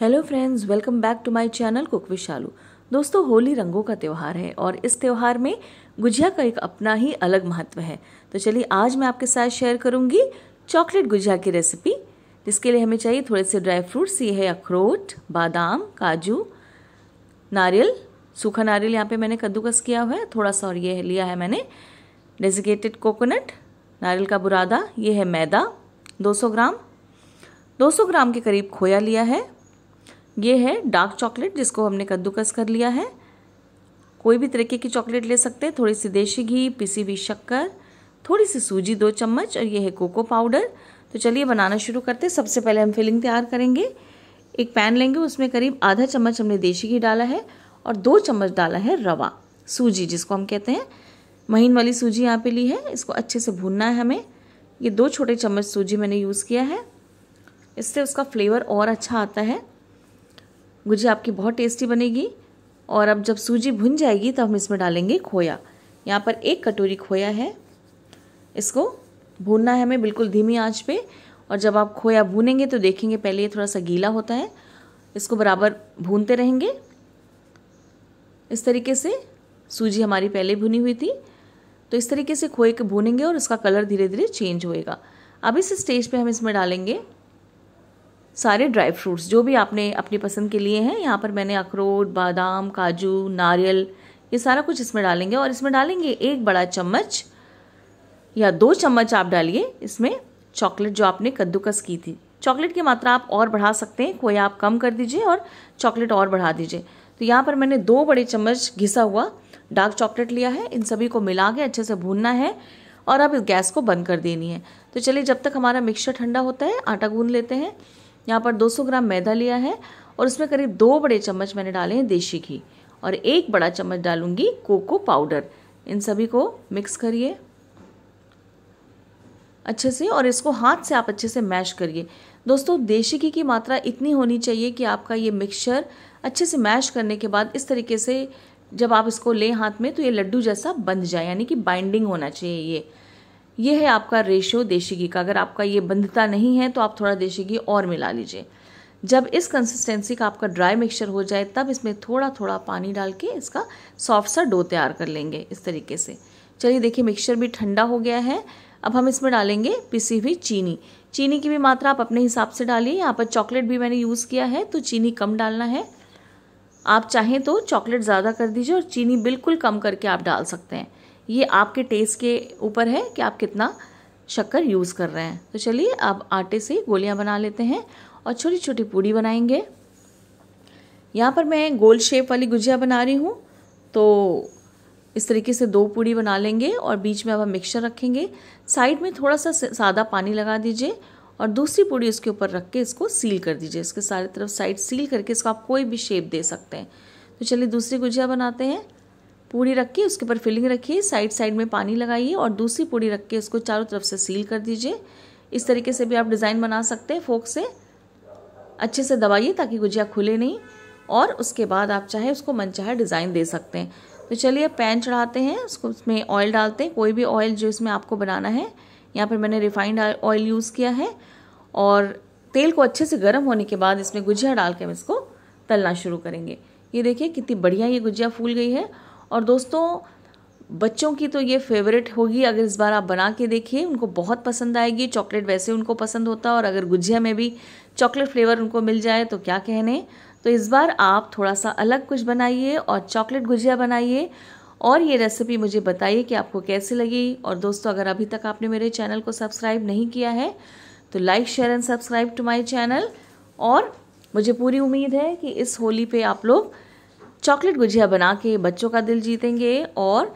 hello friends welcome back to my channel cook Vishalu दोस्तों होली रंगों का त्यौहार है और इस त्यौहार में गुजिया का एक अपना ही अलग महत्व है तो चलिए आज मैं आपके साथ शेयर करूंगी चॉकलेट गुजिया की रेसिपी जिसके लिए हमें चाहिए थोड़े से ड्राई फ्रूट्स ये है अखरोट बादाम काजू नारियल सूखा नारियल यहाँ पर मैंने कद्दूकस किया हुआ है थोड़ा सा और ये लिया है मैंने डेजिकेटेड कोकोनट नारियल का बुरादा ये है मैदा 200 ग्राम 200 ग्राम के करीब खोया लिया है ये है डार्क चॉकलेट जिसको हमने कद्दूकस कर लिया है कोई भी तरीके की चॉकलेट ले सकते हैं थोड़ी सी देशी घी पिसी हुई शक्कर थोड़ी सी सूजी दो चम्मच और ये है कोको पाउडर तो चलिए बनाना शुरू करते हैं सबसे पहले हम फिलिंग तैयार करेंगे एक पैन लेंगे उसमें करीब आधा चम्मच हमने देशी घी डाला है और दो चम्मच डाला है रवा सूजी जिसको हम कहते हैं महीन वाली सूजी यहाँ पे ली है इसको अच्छे से भूनना है हमें ये दो छोटे चम्मच सूजी मैंने यूज़ किया है इससे उसका फ्लेवर और अच्छा आता है गुजिया आपकी बहुत टेस्टी बनेगी और अब जब सूजी भुन जाएगी तो हम इसमें डालेंगे खोया यहाँ पर एक कटोरी खोया है इसको भूनना है हमें बिल्कुल धीमी आंच पे और जब आप खोया भूनेंगे तो देखेंगे पहले ये थोड़ा सा गीला होता है इसको बराबर भूनते रहेंगे इस तरीके से सूजी हमारी पहले भुनी हुई थी तो इस तरीके से खोए के भूनेंगे और इसका कलर धीरे धीरे चेंज होएगा अब इस स्टेज पे हम इसमें डालेंगे सारे ड्राई फ्रूट्स जो भी आपने अपनी पसंद के लिए हैं यहाँ पर मैंने अखरोट बादाम काजू नारियल ये सारा कुछ इसमें डालेंगे और इसमें डालेंगे एक बड़ा चम्मच या दो चम्मच आप डालिए इसमें चॉकलेट जो आपने कद्दूकस की थी चॉकलेट की मात्रा आप और बढ़ा सकते हैं कोई आप कम कर दीजिए और चॉकलेट और बढ़ा दीजिए तो यहाँ पर मैंने दो बड़े चम्मच घिसा हुआ डार्क चॉकलेट लिया है इन सभी को मिला के अच्छे से भूनना है और अब गैस को बंद कर देनी है तो चलिए जब तक हमारा मिक्सचर ठंडा होता है आटा गूंद लेते हैं यहाँ पर 200 ग्राम मैदा लिया है और उसमें करीब दो बड़े चम्मच मैंने डाले हैं देशी घी और एक बड़ा चम्मच डालूंगी कोको पाउडर इन सभी को मिक्स करिए अच्छे से और इसको हाथ से आप अच्छे से मैश करिए दोस्तों देशी घी की मात्रा इतनी होनी चाहिए कि आपका ये मिक्सचर अच्छे से मैश करने के बाद इस तरीके से जब आप इसको लें हाथ में तो ये लड्डू जैसा बंध जाए यानी कि बाइंडिंग होना चाहिए ये ये है आपका रेशियो देशी घी का अगर आपका ये बंधता नहीं है तो आप थोड़ा देशी घी और मिला लीजिए जब इस कंसिस्टेंसी का आपका ड्राई मिक्सचर हो जाए तब इसमें थोड़ा थोड़ा पानी डाल के इसका सॉफ्ट सा डो तैयार कर लेंगे इस तरीके से चलिए देखिए मिक्सचर भी ठंडा हो गया है अब हम इसमें डालेंगे पिसी हुई चीनी चीनी की भी मात्रा आप अपने हिसाब से डालिए यहाँ पर चॉकलेट भी मैंने यूज़ किया है तो चीनी कम डालना है आप चाहें तो चॉकलेट ज़्यादा कर दीजिए और चीनी बिल्कुल कम करके आप डाल सकते हैं ये आपके टेस्ट के ऊपर है कि आप कितना शक्कर यूज़ कर रहे हैं तो चलिए आप आटे से गोलियां बना लेते हैं और छोटी छोटी पूड़ी बनाएंगे यहाँ पर मैं गोल शेप वाली गुजिया बना रही हूँ तो इस तरीके से दो पूड़ी बना लेंगे और बीच में अब हम मिक्सचर रखेंगे साइड में थोड़ा सा सादा पानी लगा दीजिए और दूसरी पूड़ी इसके ऊपर रख के इसको सील कर दीजिए इसके सारे तरफ साइड सील करके इसका आप कोई भी शेप दे सकते हैं तो चलिए दूसरी गुजिया बनाते हैं पूड़ी रख के उसके ऊपर फिलिंग रखिए साइड साइड में पानी लगाइए और दूसरी पूड़ी रख के उसको चारों तरफ से सील कर दीजिए इस तरीके से भी आप डिज़ाइन बना सकते हैं फोक से अच्छे से दबाइए ताकि गुजिया खुले नहीं और उसके बाद आप चाहे उसको चाहे डिज़ाइन दे सकते हैं तो चलिए पैन चढ़ाते हैं उसको उसमें ऑयल डालते हैं कोई भी ऑयल जो इसमें आपको बनाना है यहाँ पर मैंने रिफाइंड ऑयल यूज़ किया है और तेल को अच्छे से गर्म होने के बाद इसमें गुजिया डाल के हम इसको तलना शुरू करेंगे ये देखिए कितनी बढ़िया ये गुजिया फूल गई है और दोस्तों बच्चों की तो ये फेवरेट होगी अगर इस बार आप बना के देखिए उनको बहुत पसंद आएगी चॉकलेट वैसे उनको पसंद होता है और अगर गुजिया में भी चॉकलेट फ्लेवर उनको मिल जाए तो क्या कहने तो इस बार आप थोड़ा सा अलग कुछ बनाइए और चॉकलेट गुजिया बनाइए और ये रेसिपी मुझे बताइए कि आपको कैसी लगी और दोस्तों अगर अभी तक आपने मेरे चैनल को सब्सक्राइब नहीं किया है तो like share and subscribe to my channel और मुझे पूरी उम्मीद है कि इस होली पे आप लोग चॉकलेट गुजिया बना के बच्चों का दिल जीतेंगे और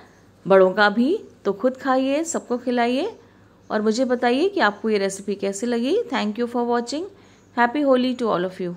बड़ों का भी तो खुद खाइए सबको खिलाइए और मुझे बताइए कि आपको ये रेसिपी कैसी लगी thank you for watching happy Holi to all of you